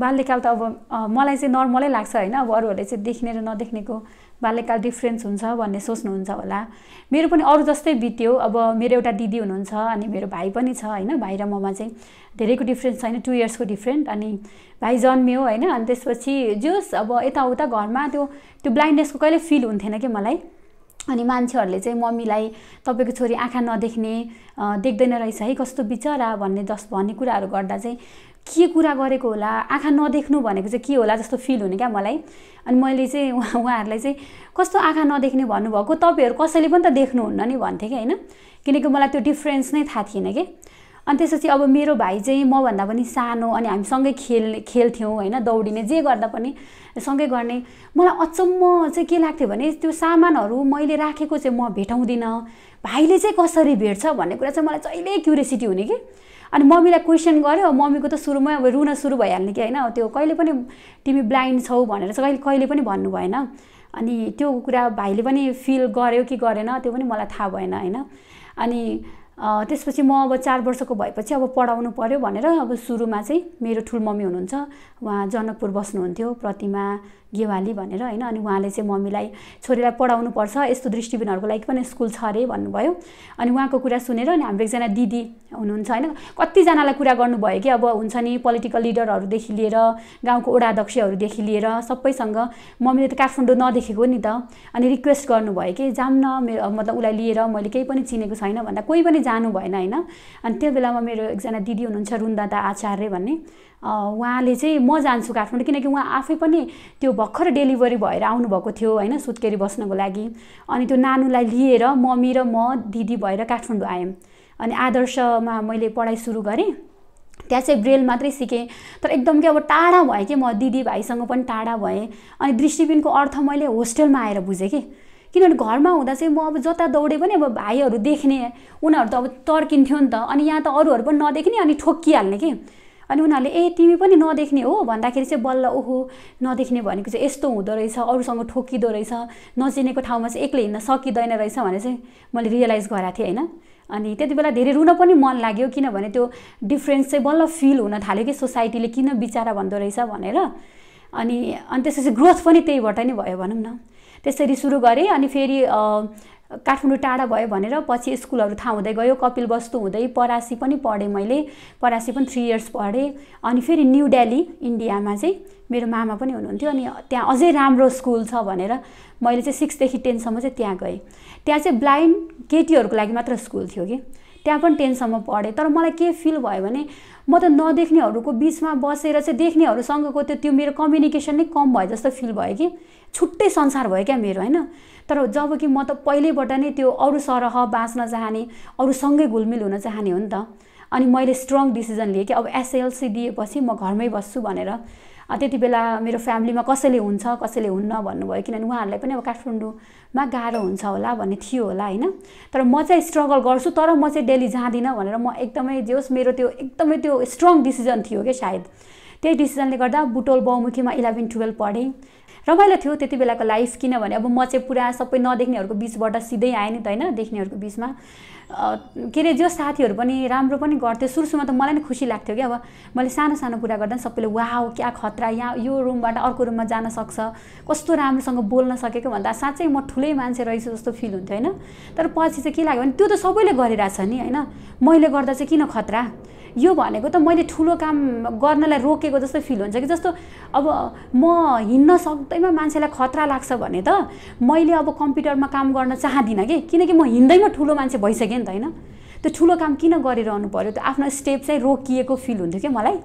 बाल्यकाल त अब मलाई चाहिँ नर्मलै लाग्छ होइन अब अरूहरूले चाहिँ देख्ने र नदेख्नेको बाल्यकाल डिफ्रेन्स हुन्छ भन्ने सोच्नुहुन्छ होला मेरो पनि अरू जस्तै बित्यो अब मेरो एउटा दिदी हुनुहुन्छ अनि मेरो भाइ पनि छ होइन भाइ र ममा चाहिँ धेरैको डिफ्रेन्स छैन टु इयर्सको डिफ्रेन्ट अनि भाइ जन्मियो होइन अनि त्यसपछि जोस् अब यताउता घरमा त्यो त्यो ब्लाइन्डनेसको कहिले फिल हुन्थेन कि मलाई अनि मान्छेहरूले चाहिँ मम्मीलाई तपाईँको छोरी आँखा नदेख्ने देख्दैन रहेछ है कस्तो बिचरा भन्ने जस भन्ने कुराहरू गर्दा चाहिँ के कुरा गरेको होला आँखा नदेख्नु भनेको चाहिँ के होला जस्तो फिल हुने क्या मलाई अनि मैले चाहिँ उहाँ उहाँहरूलाई चाहिँ कस्तो आँखा नदेख्ने भन्नुभएको तपाईँहरू कसैले पनि त देख्नुहुन्न नि भन्थेँ कि होइन किनकि मलाई त्यो डिफ्रेन्स नै थाहा थिएन कि अनि त्यसपछि अब मेरो भाइ चाहिँ मभन्दा पनि सानो अनि हामी सँगै खेल खेल्थ्यौँ होइन दौडिने जे गर्दा पनि सँगै गर्ने मलाई अचम्म चाहिँ के लाग्थ्यो भने त्यो सामानहरू मैले राखेको चाहिँ म भेटाउँदिनँ भाइले चाहिँ कसरी भेट्छ भन्ने कुरा चाहिँ मलाई जहिले क्युरियोसिटी हुने कि अनि मम्मीलाई क्वेसन गऱ्यो मम्मीको त सुरुमै अब रुन सुरु भइहाल्ने कि होइन त्यो कहिले पनि तिमी ब्लाइन्ड छौ भनेर चाहिँ कहिले कहिले पनि भन्नु भएन अनि त्यो कुरा भाइले पनि फिल गर्यो कि गरेन त्यो पनि मलाई थाहा भएन होइन अनि त्यसपछि म अब चार वर्षको भएपछि अब पढाउनु पऱ्यो भनेर अब सुरुमा चाहिँ मेरो ठुलो मम्मी हुनुहुन्छ उहाँ जनकपुर बस्नुहुन्थ्यो प्रतिमा गेवाली भनेर होइन अनि उहाँले चाहिँ मम्मीलाई छोरीलाई पढाउनु पर्छ यस्तो दृष्टिबिनहरूको लागि पनि स्कुल छ अरे भन्नुभयो अनि उहाँको कुरा सुनेर अनि हाम्रो एकजना दिदी हुनुहुन्छ होइन कतिजनालाई कुरा गर्नुभयो कि अब हुन्छ नि पोलिटिकल लिडरहरूदेखि लिएर गाउँको ओडाध्यक्षहरूदेखि लिएर सबैसँग मम्मीले त काठमाडौँ नदेखेको नि त अनि रिक्वेस्ट गर्नुभयो कि जाम न मेरो मतलब उसलाई लिएर मैले केही पनि चिनेको छैन भन्दा कोही पनि जानु भएन होइन अनि त्यो बेलामा मेरो एकजना दिदी हुनुहुन्छ रुन्दाता आचार्य भन्ने उहाँले चाहिँ म जान्छु काठमाडौँ किनकि उहाँ आफै पनि त्यो भर्खर डेलिभरी भएर आउनुभएको थियो होइन सुत्केरी बस्नको लागि अनि त्यो नानुलाई लिएर मम्मी र म दिदी भएर काठमाडौँ आयौँ अनि आदर्शमा मैले पढाइ सुरु गरेँ त्यहाँ चाहिँ ब्रेल मात्रै सिकेँ तर एकदम कि अब टाढा भएँ कि म दिदी भाइसँग पनि टाढा भएँ अनि दृष्टिबिनको अर्थ मैले होस्टेलमा आएर बुझेँ कि किनभने घरमा हुँदा चाहिँ म अब जता दौडेँ पनि अब भाइहरू देख्ने उनीहरू त अब तर्किन्थ्यो नि त अनि यहाँ त अरूहरू पनि नदेख्ने अनि ठोक्किहाल्ने कि अनि उनीहरूले ए तिमी पनि नदेख्ने हो भन्दाखेरि चाहिँ बल्ल ओहो नदेख्ने भनेको चाहिँ यस्तो हुँदो रहेछ अरूसँग ठोकिँदो रहेछ नचिनेको ठाउँमा चाहिँ एक्लै हिँड्न सकिँदैन रहेछ भनेर चाहिँ मैले रियलाइज गराएको थिएँ होइन अनि त्यति बेला धेरै रुन पनि मन लाग्यो किनभने त्यो डिफ्रेन्स चाहिँ बल्ल फिल हुन थाल्यो कि सोसाइटीले किन बिचारा भन्दो रहेछ भनेर अनि अनि त्यसपछि ग्रोथ पनि त्यहीबाट नै भयो भनौँ न त्यसरी सुरु गरेँ अनि फेरि काठमाडौँ टाढा भयो भनेर पछि स्कुलहरू थाहा हुँदै गयो कपिल वस्तु हुँदै परासी पनि पढेँ मैले परासी पनि थ्री इयर्स पढेँ अनि फेरि न्यु डेली इन्डियामा चाहिँ मेरो मामा पनि हुनुहुन्थ्यो अनि त्यहाँ अझै राम्रो स्कुल छ भनेर मैले चाहिँ सिक्सदेखि टेनसम्म चाहिँ त्यहाँ गएँ त्यहाँ चाहिँ ब्लाइन्ड केटीहरूको लागि मात्र स्कुल थियो कि त्यहाँ पनि टेनसम्म पढेँ तर मलाई के फिल भयो भने म त नदेख्नेहरूको बिचमा बसेर चाहिँ देख्नेहरूसँगको त्यो त्यो मेरो कम्युनिकेसन नै कम भयो जस्तो फिल भयो कि छुट्टै संसार भयो क्या मेरो होइन तर जब कि म त पहिल्यैबाट नै त्यो अरू सरह बाँच्न चाहने अरूसँगै घुलमिल हुन चाहने हो नि त अनि मैले स्ट्रङ डिसिजन लिएँ कि अब एसएलसी दिएपछि म घरमै बस्छु भनेर त्यति बेला मेरो फ्यामिलीमा कसैले हुन्छ कसैले हुन्न भन्नुभयो किनभने उहाँहरूलाई पनि अब काठमाडौँमा गाह्रो हुन्छ होला भन्ने थियो होला होइन तर म चाहिँ स्ट्रगल गर्छु तर म चाहिँ डेली जाँदिनँ भनेर म एकदमै जे होस् मेरो त्यो एकदमै त्यो स्ट्रङ डिसिजन थियो क्या सायद त्यही डिसिजनले गर्दा बुटोल बहुमुखीमा इलेभेन टुवेल्भ पढेँ रमाइलो थियो त्यति बेलाको लाइफ किनभने अब म चाहिँ पुरा सबै नदेख्नेहरूको बिचबाट सिधै आएँ नि त होइन देख्नेहरूको बिचमा के अरे जो साथीहरू पनि राम्रो पनि गर्थ्यो सुरु सुरुमा त मलाई नै खुसी लाग्थ्यो कि अब मैले सानो सानो कुरा गर्दा सबैले वाह क्या खतरा यहाँ यो रुमबाट अर्को रुममा जान सक्छ कस्तो राम्रोसँग बोल्न सकेको भन्दा साँच्चै म ठुलै मान्छे रहेछु जस्तो फिल हुन्थ्यो होइन तर पछि चाहिँ के लाग्यो भने त्यो त सबैले गरिरहेछ नि होइन मैले गर्दा चाहिँ किन खतरा यो भनेको त मैले ठुलो काम गर्नलाई रोकेको जस्तो फिल हुन्छ कि जस्तो अब म हिँड्न सक्दैमा मान्छेलाई खतरा लाग्छ भने त मैले अब कम्प्युटरमा काम गर्न चाहदिनँ कि किनकि म हिँड्दैमा ठुलो मान्छे भइसकेँ नि त होइन त्यो ठुलो काम किन गरिरहनु पऱ्यो त्यो आफ्नो स्टेप चाहिँ रोकिएको फिल हुन्थ्यो क्या मलाई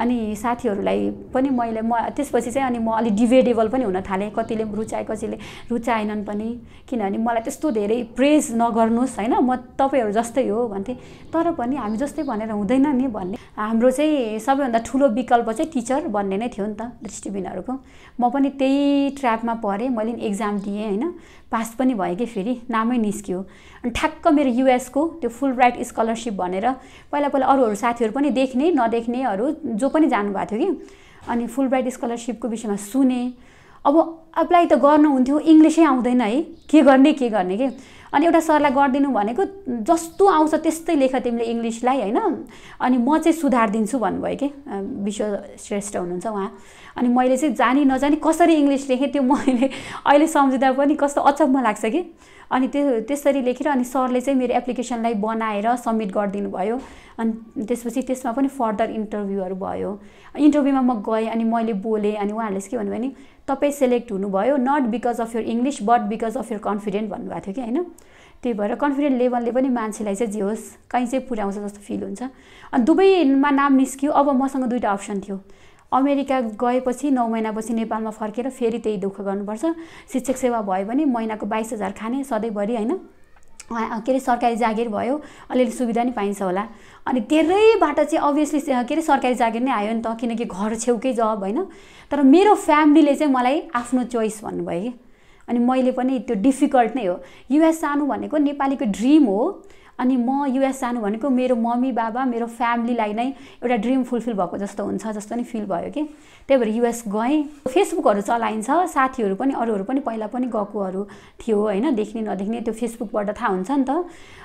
अनि साथीहरूलाई पनि मैले म त्यसपछि चाहिँ अनि म अलिक डिबेटेबल पनि हुन थालेँ कतिले रुचाए कसैले रुचाएनन् पनि किनभने मलाई त्यस्तो धेरै प्रेज नगर्नुहोस् होइन म तपाईँहरू जस्तै हो भन्थेँ तर पनि हामी जस्तै भनेर हुँदैन नि भन्ने हाम्रो चाहिँ सबैभन्दा ठुलो विकल्प चाहिँ टिचर भन्ने नै थियो नि त दृष्टिबिनहरूको म पनि त्यही ट्र्यापमा परेँ मैले पनि एक्जाम दिएँ होइन पास पनि भएँ कि फेरि नामै निस्क्यो अनि ठ्याक्क मेरो युएसको त्यो फुल ब्राइट स्कलरसिप भनेर पहिला पहिला अरूहरू साथीहरू पनि देख्ने नदेख्नेहरू जो पनि जानुभएको थियो कि अनि फुल ब्राइट स्कलरसिपको विषयमा सुने अब एप्लाई त गर्नुहुन्थ्यो इङ्ग्लिसै आउँदैन है के गर्ने के गर्ने कि अनि एउटा सरलाई गरिदिनु भनेको जस्तो आउँछ त्यस्तै लेख तिमीले इङ्ग्लिसलाई होइन अनि म चाहिँ सुधार दिन्छु भन्नुभयो कि विश्व श्रेष्ठ हुनुहुन्छ उहाँ अनि मैले चाहिँ जानी नजानी कसरी इङ्ग्लिस लेखेँ त्यो मैले अहिले सम्झिँदा पनि कस्तो अचम्म लाग्छ कि अनि त्यो त्यसरी लेखेर अनि सरले चाहिँ मेरो एप्लिकेसनलाई बनाएर सब्मिट गरिदिनु भयो अनि त्यसपछि त्यसमा पनि फर्दर इन्टरभ्यूहरू भयो इन्टरभ्यूमा म गएँ अनि मैले बोलेँ अनि उहाँहरूले चाहिँ के भन्नुभयो भने तपाईँ सेलेक्ट हुनुभयो not because of your English but because of your confident भन्नुभएको थियो कि होइन त्यही भएर कन्फिडेन्ट लेभलले पनि मान्छेलाई चाहिँ जे होस् कहीँ चाहिँ पुऱ्याउँछ जस्तो फिल हुन्छ अनि दुवैमा नाम निस्क्यो अब मसँग दुइटा अप्सन थियो अमेरिका गएपछि नौ महिनापछि नेपालमा फर्केर फेरि त्यही दुःख गर्नुपर्छ शिक्षक सेवा भयो भने महिनाको बाइस हजार खाने सधैँभरि होइन के अरे सरकारी जागिर भयो अलिअलि सुविधा नि पाइन्छ होला अनि धेरैबाट चाहिँ अभियसली के अरे सरकारी जागिर नै आयो नि त किनकि घर छेउकै जब होइन तर मेरो फ्यामिलीले चाहिँ मलाई आफ्नो चोइस भन्नुभयो कि अनि मैले पनि त्यो डिफिकल्ट नै हो युएस जानु भनेको नेपालीको ड्रिम हो अनि म युएस जानु भनेको मेरो मम्मी बाबा मेरो फ्यामिलीलाई नै एउटा ड्रिम फुलफिल भएको जस्तो हुन्छ जस्तो नि फिल भयो कि त्यही भएर युएस गएँ फेसबुकहरू चलाइन्छ साथीहरू पनि अरूहरू पनि पहिला पनि गएकोहरू थियो होइन देख्ने नदेख्ने त्यो फेसबुकबाट थाहा हुन्छ नि त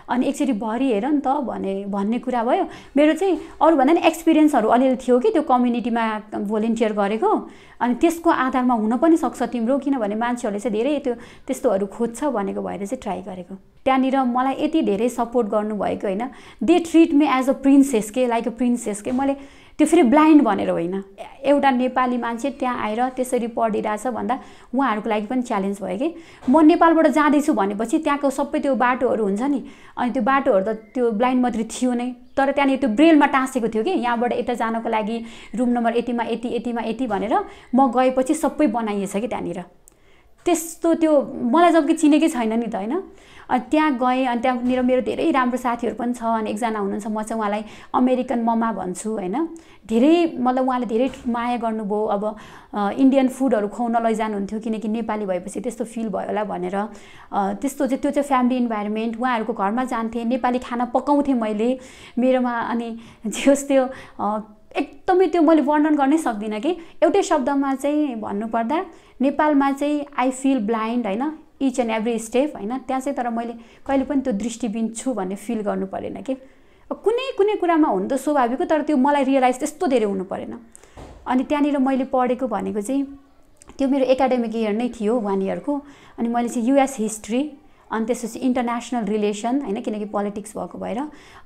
अनि एकचोटि भरि हेर नि त भने भन्ने कुरा भयो मेरो चाहिँ अरूभन्दा नि एक्सपिरियन्सहरू अलिअलि थियो कि त्यो कम्युनिटीमा भोलिन्टियर गरेको अनि त्यसको आधारमा हुन पनि सक्छ तिम्रो किनभने मान्छेहरूले चाहिँ धेरै त्यो त्यस्तोहरू खोज्छ भनेको भएर चाहिँ ट्राई गरेको त्यहाँनिर मलाई यति धेरै सपोर्ट गर्नुभएको होइन they treat me as a princess के लाइक अ प्रिन्सेस के मैले त्यो फेरि ब्लाइन्ड भनेर होइन एउटा नेपाली मान्छे त्यहाँ आएर त्यसरी पढिरहेछ भन्दा उहाँहरूको लागि पनि च्यालेन्ज भयो कि म नेपालबाट जाँदैछु भनेपछि त्यहाँको सबै त्यो बाटोहरू हुन्छ नि अनि त्यो बाटोहरू त त्यो ब्लाइन्ड मात्रै थियो नै तर त्यहाँनिर त्यो ब्रेलमा टाँसेको थियो कि यहाँबाट यता जानको लागि रुम नम्बर यतिमा यति यतिमा यति भनेर म गएपछि सबै बनाइएछ कि त्यहाँनिर त्यस्तो त्यो मलाई जबकि चिनेकै छैन नि त होइन अनि त्यहाँ गएँ अनि त्यहाँनिर मेरो धेरै राम्रो साथीहरू पनि छ अनि एकजना हुनुहुन्छ म चाहिँ उहाँलाई अमेरिकन ममा भन्छु होइन धेरै मतलब उहाँले धेरै माया गर्नुभयो अब इन्डियन फुडहरू खुवाउन लैजानुहुन्थ्यो किनकि नेपाली भएपछि त्यस्तो फिल भयो होला भनेर त्यस्तो चाहिँ त्यो चाहिँ फ्यामिली इन्भाइरोमेन्ट उहाँहरूको घरमा जान्थेँ नेपाली खाना पकाउँथेँ मैले मेरोमा अनि जस त्यो एकदमै त्यो मैले वर्णन गर्नै सक्दिनँ कि एउटै शब्दमा चाहिँ भन्नुपर्दा नेपालमा चाहिँ आई फिल ब्लाइन्ड होइन इच एन्ड एभ्री स्टेप होइन त्यहाँ चाहिँ तर मैले कहिले पनि त्यो दृष्टिबिन छु भन्ने फिल गर्नु परेन कि कुनै कुनै कुरामा हुनु त स्वाभाविक हो तर त्यो मलाई रियलाइज त्यस्तो धेरै हुनु परेन अनि त्यहाँनिर मैले पढेको भनेको चाहिँ त्यो मेरो एकाडेमिक इयर नै थियो वान इयरको अनि मैले चाहिँ युएस हिस्ट्री अनि त्यसपछि इन्टरनेसनल रिलेसन होइन किनकि पोलिटिक्स भएको भएर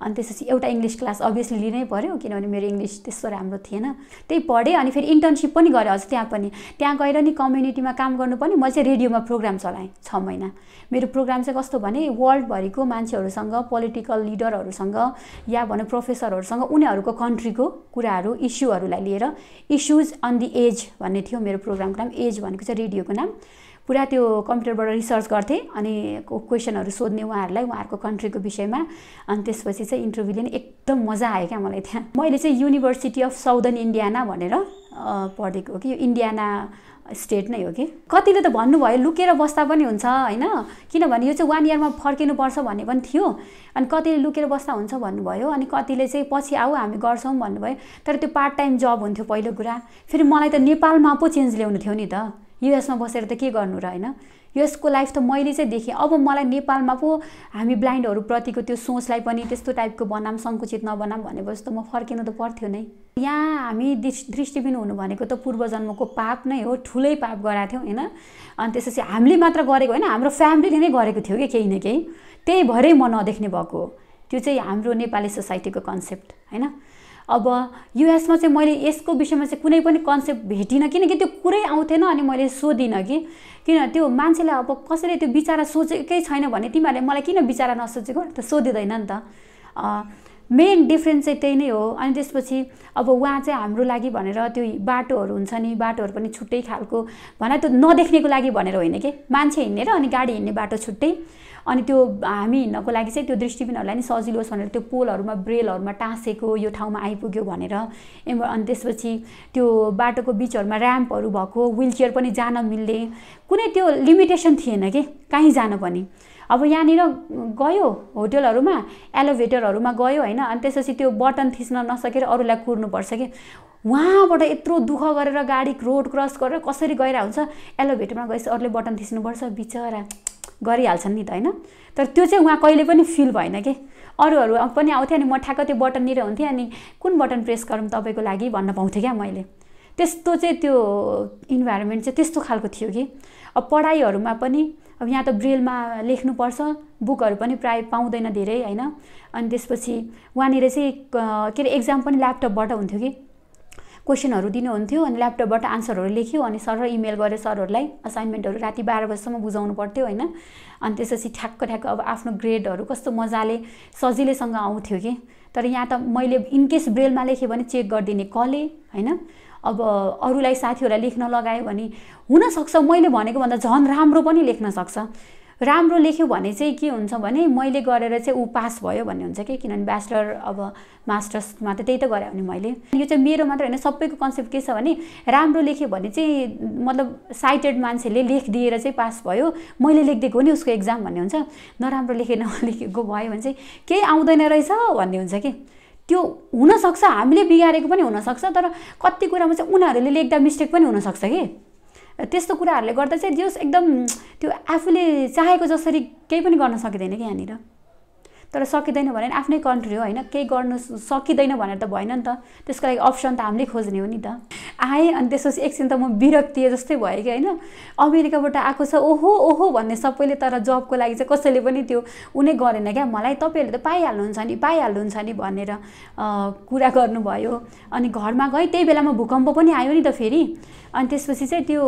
अनि त्यसपछि एउटा इङ्ग्लिस क्लास अभियसली लिनै पऱ्यो किनभने मेरो इङ्ग्लिस त्यस्तो राम्रो थिएन त्यही पढेँ अनि फेरि इन्टर्नसिप पनि गरेँ हजुर त्यहाँ पनि त्यहाँ गएर नि कम्युनिटीमा काम गर्नु पनि मैले चाहिँ रेडियोमा प्रोग्राम चलाएँ छ महिना मेरो प्रोग्राम चाहिँ कस्तो भने वर्ल्डभरिको मान्छेहरूसँग पोलिटिकल लिडरहरूसँग या भनौँ प्रोफेसरहरूसँग उनीहरूको कन्ट्रीको कुराहरू इस्युहरूलाई लिएर इस्युज अन दि एज भन्ने थियो मेरो प्रोग्रामको नाम एज भनेको चाहिँ रेडियोको नाम पुरा त्यो कम्प्युटरबाट रिसर्च गर्थेँ अनि क्वेसनहरू सोध्ने उहाँहरूलाई उहाँहरूको कन्ट्रीको विषयमा अनि त्यसपछि चाहिँ इन्टरभ्यू लिने एकदम मजा आयो क्या मलाई त्यहाँ मैले चाहिँ युनिभर्सिटी अफ साउदर्न इन्डियाना भनेर पढेको हो कि यो इन्डियाना स्टेट नै हो कि कतिले त भन्नुभयो लुकेर बस्दा पनि हुन्छ होइन किनभने यो चाहिँ वान इयरमा फर्किनुपर्छ भन्ने पनि थियो अनि कतिले लुकेर बस्दा हुन्छ भन्नुभयो अनि कतिले चाहिँ पछि आऊ हामी गर्छौँ भन्नुभयो तर त्यो पार्ट टाइम जब हुन्थ्यो पहिलो कुरा फेरि मलाई त नेपालमा पो चेन्ज ल्याउनु थियो नि त युएसमा बसेर त के गर्नु र होइन युएसको लाइफ त मैले चाहिँ देखेँ अब मलाई नेपालमा पो हामी ब्लाइन्डहरूप्रतिको त्यो सोचलाई पनि त्यस्तो टाइपको बनाम सङ्कुचित नबनाम भनेपछि त म फर्किनु त पर्थ्यो नै यहाँ हामी दृष्टिबिन हुनु भनेको त पूर्वजन्मको पाप नै हो ठुलै पाप गराएको थियौँ होइन अनि त्यसपछि हामीले मात्र गरेको होइन हाम्रो फ्यामिलीले नै गरेको थियो कि केही न केही त्यही भएरै म नदेख्ने भएको हो त्यो चाहिँ हाम्रो नेपाली सोसाइटीको कन्सेप्ट होइन अब युएसमा चाहिँ मैले यसको विषयमा चाहिँ कुनै पनि कन्सेप्ट भेटिनँ किनकि त्यो कुरै आउँथेन अनि मैले सोधिनँ कि किन त्यो मान्छेलाई अब कसैले त्यो बिचरा सोचेकै छैन भने तिमीहरूले मलाई किन विचारा नसोचेको त सोधिँदैन नि त मेन डिफ्रेन्स चाहिँ त्यही नै हो अनि त्यसपछि अब उहाँ चाहिँ हाम्रो लागि भनेर त्यो बाटोहरू हुन्छ नि बाटोहरू पनि छुट्टै खालको भन त्यो नदेख्नेको लागि भनेर होइन कि मान्छे हिँडेर अनि गाडी हिँड्ने बाटो छुट्टै अनि त्यो हामी हिँड्नको लागि चाहिँ त्यो दृष्टिबिनहरूलाई नि सजिलो होस् भनेर त्यो पोलहरूमा ब्रेलहरूमा टाँसेको यो ठाउँमा आइपुग्यो भनेर अनि त्यसपछि त्यो बाटोको बिचहरूमा ऱ्याम्पहरू भएको विलचेयर पनि जान मिल्ने कुनै त्यो लिमिटेसन थिएन कि कहीँ जान पनि अब यहाँनिर गयो होटलहरूमा एलोभेटरहरूमा गयो होइन अनि त्यसपछि त्यो बटन थिच्न नसकेर अरूलाई कुर्नुपर्छ कि उहाँबाट यत्रो दुःख गरेर गाडी रोड क्रस गरेर कसरी गएर हुन्छ एलोभेटरमा गएपछि अरूले बटन थिच्नुपर्छ बिचरा गरिहाल्छन् नि त होइन तर त्यो चाहिँ उहाँ कहिले पनि फिल भएन कि अरूहरू पनि आउँथ्यो अनि म ठ्याक्क त्यो बटननिर हुन्थेँ अनि कुन बटन प्रेस गरौँ तपाईँको लागि भन्न पाउँथेँ क्या मैले त्यस्तो चाहिँ त्यो इन्भाइरोमेन्ट चाहिँ त्यस्तो खालको थियो कि अब पढाइहरूमा पनि अब यहाँ त ब्रेलमा लेख्नुपर्छ बुकहरू पनि प्राय पाउँदैन धेरै होइन अनि त्यसपछि वहाँनिर चाहिँ के अरे एक्जाम पनि ल्यापटपबाट हुन्थ्यो कि क्वेसनहरू दिनुहुन्थ्यो अनि ल्यापटपबाट आन्सरहरू लेख्यो अनि सर र इमेल गरेँ सरहरूलाई असाइनमेन्टहरू राति बाह्र बजीसम्म बुझाउनु पर्थ्यो होइन अनि त्यसपछि ठ्याक्क ठ्याक्क अब आफ्नो ग्रेडहरू कस्तो मजाले सजिलैसँग आउँथ्यो कि तर यहाँ त मैले इनकेस ब्रेलमा लेखेँ भने चेक गरिदिने कले होइन अब अरूलाई साथीहरूलाई लेख्न लगायो भने हुनसक्छ मैले भनेको भन्दा झन् राम्रो पनि लेख्न सक्छ राम्रो लेख्यो भने चाहिँ के हुन्छ भने मैले गरेर चाहिँ ऊ पास भयो भन्ने हुन्छ कि किनभने ब्याचलर अब मास्टर्समा त त्यही त गरेँ भने मैले यो चाहिँ मेरो मात्र होइन सबैको कन्सेप्ट के छ भने राम्रो लेख्यो भने चाहिँ मतलब साइटेड मान्छेले लेखिदिएर चाहिँ पास भयो मैले लेखिदिएको हो नि उसको एक्जाम भन्ने हुन्छ नराम्रो लेखे नलेखेको भयो भने चाहिँ केही आउँदैन रहेछ भन्ने हुन्छ कि त्यो हुनसक्छ हामीले बिगारेको पनि हुनसक्छ तर कति कुरामा चाहिँ उनीहरूले लेख्दा मिस्टेक पनि हुनसक्छ कि त्यस्तो कुराहरूले गर्दा चाहिँ जस एकदम त्यो आफूले चाहेको जसरी केही पनि गर्न सकिँदैन कि यहाँनिर तर सकिँदैन भने आफ्नै कन्ट्री हो होइन केही गर्नु सकिँदैन भनेर त भएन नि त त्यसको लागि अप्सन त हामीले खोज्ने हो नि त आएँ अनि त्यसपछि एकछिन त म विरक्ति जस्तै भयो कि होइन अमेरिकाबाट आएको छ ओहो ओहो भन्ने सबैले तर जबको लागि चाहिँ कसैले पनि त्यो उनी गरेन क्या मलाई तपाईँहरूले त पाइहाल्नुहुन्छ नि पाइहाल्नुहुन्छ नि भनेर कुरा गर्नुभयो अनि घरमा गएँ त्यही बेलामा भूकम्प पनि आयो नि त फेरि अनि त्यसपछि चाहिँ त्यो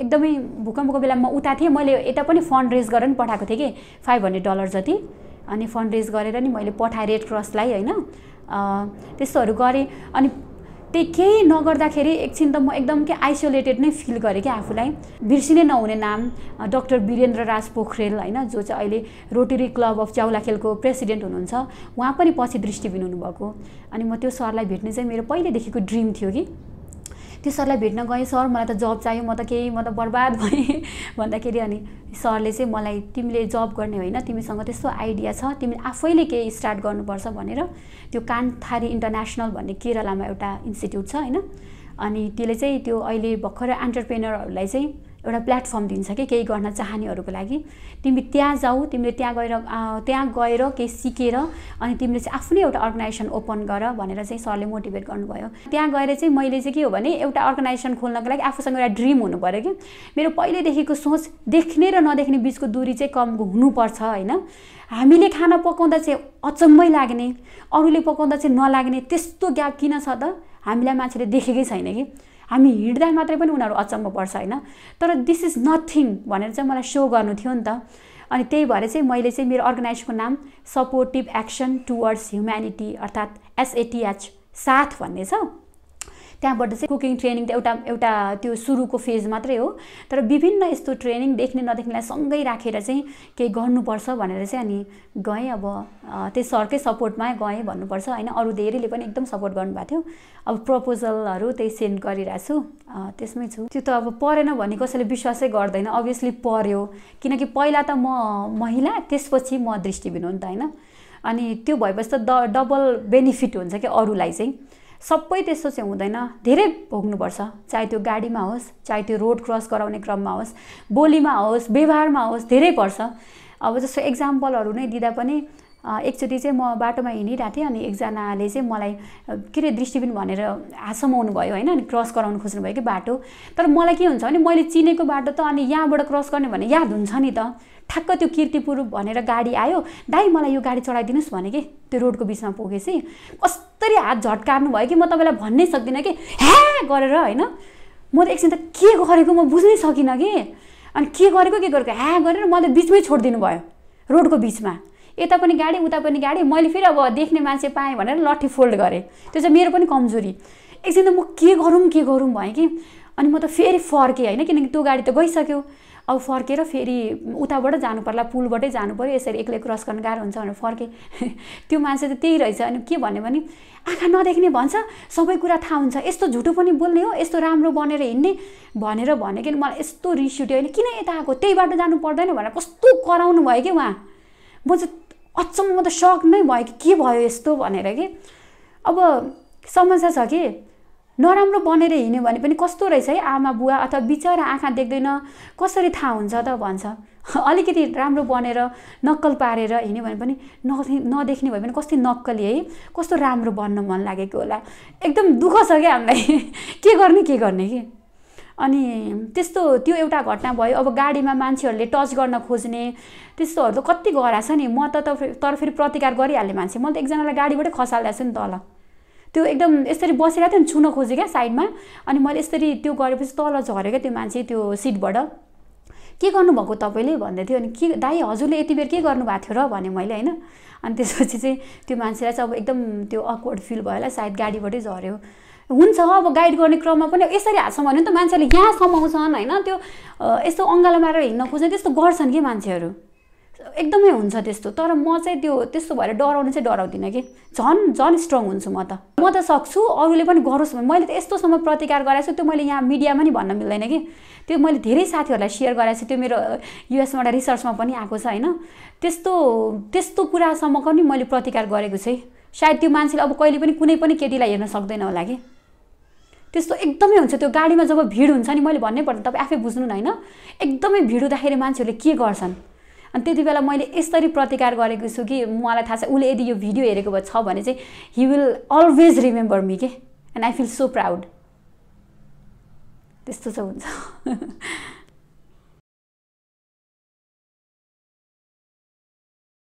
एकदमै भूकम्पको बेलामा उता थिएँ मैले यता पनि फन्ड रेज गरेर पनि पठाएको थिएँ कि फाइभ हन्ड्रेड डलर जति अनि फन्ड रेज गरेर नि मैले पठाएँ रेड क्रसलाई होइन त्यस्तोहरू गरेँ अनि त्यही केही नगर्दाखेरि एकछिन त म एकदम के आइसोलेटेड नै फिल गरेँ क्या आफूलाई बिर्सिनै नहुने नाम डक्टर वीरेन्द्र राज पोखरेल होइन जो चाहिँ अहिले रोटरी क्लब अफ च्याउलाखेलको प्रेसिडेन्ट हुनुहुन्छ उहाँ पनि पछि दृष्टिबिन हुनुभएको अनि म त्यो सरलाई भेट्ने चाहिँ मेरो पहिल्यैदेखिको ड्रिम थियो कि त्यो सरलाई भेट्न गएँ सर मलाई त जब चाहियो म त केही म त बर्बाद भएँ भन्दाखेरि अनि सरले चाहिँ मलाई तिमीले जब गर्ने होइन तिमीसँग त्यस्तो आइडिया छ तिमी आफैले केही स्टार्ट गर्नुपर्छ भनेर त्यो कान्थारी इन्टरनेसनल भन्ने केरलामा एउटा इन्स्टिट्युट छ होइन अनि त्यसले चाहिँ त्यो अहिले भर्खर एन्टरप्रेनरहरूलाई चाहिँ एउटा प्लेटफर्म दिन्छ कि केही गर्न चाहनेहरूको लागि तिमी त्यहाँ जाऊ तिमीले त्यहाँ गएर त्यहाँ गएर केही सिकेर अनि तिमीले चाहिँ आफ्नै एउटा अर्गनाइजेसन ओपन गर भनेर चाहिँ सरले मोटिभेट गर्नुभयो त्यहाँ गएर चाहिँ मैले चाहिँ के हो भने एउटा अर्गनाइजेसन खोल्नको लागि आफूसँग एउटा ड्रिम हुनु पऱ्यो कि मेरो पहिल्यैदेखिको सोच देख्ने र नदेख्ने बिचको दुरी चाहिँ कम हुनुपर्छ होइन हामीले खाना पकाउँदा चाहिँ अचम्मै लाग्ने अरूले पकाउँदा चाहिँ नलाग्ने त्यस्तो ग्याप किन छ त हामीलाई मान्छेले देखेकै छैन कि हामी हिँड्दा मात्रै पनि उनीहरू अचम्म पर्छ होइन तर दिस इज नथिङ भनेर चाहिँ मलाई सो गर्नु थियो नि त अनि त्यही भएर चाहिँ मैले चाहिँ मेरो अर्गनाइजको नाम सपोर्टिभ एक्सन टुवर्ड्स ह्युम्यानिटी अर्थात् एसएटिएच साथ भन्ने छ त्यहाँबाट चाहिँ कुकिङ ट्रेनिङ त एउटा एउटा त्यो सुरुको फेज मात्रै हो तर विभिन्न यस्तो ट्रेनिङ देख्ने नदेख्नेलाई सँगै राखेर चाहिँ केही गर्नुपर्छ भनेर चाहिँ अनि गएँ अब त्यही सरकै सपोर्टमा गएँ भन्नुपर्छ होइन अरू धेरैले पनि एकदम सपोर्ट गर्नुभएको थियो अब प्रपोजलहरू त्यही सेन्ड गरिरहेको छु त्यसमै छु त्यो त अब परेन भने कसैले विश्वासै गर्दैन अभियसली पर्यो किनकि पहिला त म महिला त्यसपछि म दृष्टिबिन हो नि त होइन अनि त्यो भएपछि त डबल बेनिफिट हुन्छ क्या अरूलाई चाहिँ सबै त्यस्तो चाहिँ हुँदैन धेरै भोग्नुपर्छ चाहे त्यो गाडीमा होस् चाहे त्यो रोड क्रस गराउने क्रममा होस् बोलीमा होस् व्यवहारमा होस् धेरै पर्छ अब जस्तो इक्जाम्पलहरू नै दिँदा पनि एकचोटि चाहिँ म बाटोमा हिँडिरहेको थिएँ अनि एकजनाले चाहिँ मलाई के अरे दृष्टिबिन भनेर हासमाउनु भयो होइन अनि क्रस गराउनु खोज्नुभयो कि बाटो तर मलाई के हुन्छ भने मैले चिनेको बाटो त अनि यहाँबाट क्रस गर्ने भने याद हुन्छ नि त ठ्याक्क त्यो किर्तिपुर भनेर गाडी आयो दाई मलाई यो गाडी चढाइदिनुहोस् भने कि त्यो रोडको बिचमा पुगेपछि कस्तरी हात झट्कार्नु भयो कि म तपाईँलाई भन्नै सक्दिनँ कि ह्या गरेर होइन म त एकछिन त के गरेको म बुझ्नै सकिनँ कि अनि के गरेको के गरेको ह्या गरेर मलाई बिचमै छोडिदिनु भयो रोडको बिचमा यता पनि गाडी उता पनि गाडी मैले फेरि अब देख्ने मान्छे पाएँ भनेर लट्ठी फोल्ड गरेँ त्यो चाहिँ मेरो पनि कमजोरी एकछिन त म के गरौँ के गरौँ भएँ कि अनि म त फेरि फर्केँ होइन किनकि त्यो गाडी त गइसक्यो अब फर्केर फेरि उताबाट जानु पर्ला पुलबाटै जानु पऱ्यो यसरी एक्लै क्रस गर्न गाह्रो हुन्छ भनेर फर्केँ त्यो मान्छे त त्यही रहेछ अनि के भन्यो भने आँखा नदेख्ने भन्छ सबै कुरा थाहा हुन्छ यस्तो झुटो पनि बोल्ने हो यस्तो राम्रो बनेर हिँड्ने भनेर भने किन मलाई यस्तो रिस उठ्यो होइन किन यता आएको त्यही बाटो जानु पर्दैन भनेर कस्तो कराउनु भयो कि उहाँ म चाहिँ अचम्म त सक नै भयो कि के भयो यस्तो भनेर कि अब समस्या छ कि नराम्रो बनेर हिँड्यो भने पनि कस्तो रहेछ है आमा बुवा अथवा बिचरा आँखा देख्दैन कसरी थाहा हुन्छ त भन्छ अलिकति राम्रो बनेर नक्कल पारेर हिँड्यो भने पनि नदेख्ने भयो भने कस्तो नक्कली है कस्तो राम्रो बन्न मन लागेको होला एकदम दुःख छ क्या हामीलाई के गर्ने के गर्ने कि अनि त्यस्तो त्यो एउटा घटना भयो अब गाडीमा मान्छेहरूले टच गर्न खोज्ने त्यस्तोहरू त कति गराएको छ नि म त तर फेरि प्रतिकार गरिहालेँ मान्छे मैले त एकजनालाई गाडीबाटै खसालिरहेको छु नि तल त्यो एकदम यसरी बसिरहेको थियो नि छुन खोजेँ क्या साइडमा अनि मैले यसरी त्यो गरेपछि तल झऱ्यो क्या त्यो मान्छे त्यो सिटबाट के गर्नुभएको तपाईँले भन्दै थियो अनि के दाई हजुरले यति बेर के गर्नुभएको थियो र भने मैले होइन अनि त्यसपछि चाहिँ त्यो मान्छेलाई चाहिँ अब एकदम त्यो अकवर्ड फिल भयो होला सायद गाडीबाटै झऱ्यो हुन्छ अब गाइड गर्ने क्रममा पनि यसरी हातसम्म भने त मान्छेले यहाँ समाउँछन् होइन त्यो यस्तो मारेर हिँड्न खोज्छन् त्यस्तो गर्छन् कि मान्छेहरू एकदमै हुन्छ त्यस्तो तर म चाहिँ त्यो त्यस्तो भएर डराउनु चाहिँ डराउँदिनँ कि झन् झन् स्ट्रङ हुन्छु म त म त सक्छु अरूले पनि गरोस् भने मैले त यस्तोसम्म प्रतिकार गराएको छु त्यो मैले यहाँ मिडियामा नि भन्न मिल्दैन कि त्यो मैले धेरै साथीहरूलाई सेयर गराएको छु त्यो मेरो युएसबाट रिसर्चमा पनि आएको छ होइन त्यस्तो त्यस्तो कुरासम्मको पनि मैले प्रतिकार गरेको छु सायद त्यो मान्छेले अब कहिले पनि कुनै पनि केटीलाई हेर्न सक्दैन होला कि त्यस्तो एकदमै हुन्छ त्यो गाडीमा जब भिड हुन्छ नि मैले भन्नै पर्दैन तपाईँ आफै बुझ्नु न होइन एकदमै भिड हुँदाखेरि मान्छेहरूले के गर्छन् अनि त्यति बेला मैले यसरी प्रतिकार गरेको छु कि मलाई थाहा छ उसले यदि यो भिडियो हेरेको भए छ भने चाहिँ he will always remember me के and I feel so proud त्यस्तो चाहिँ हुन्छ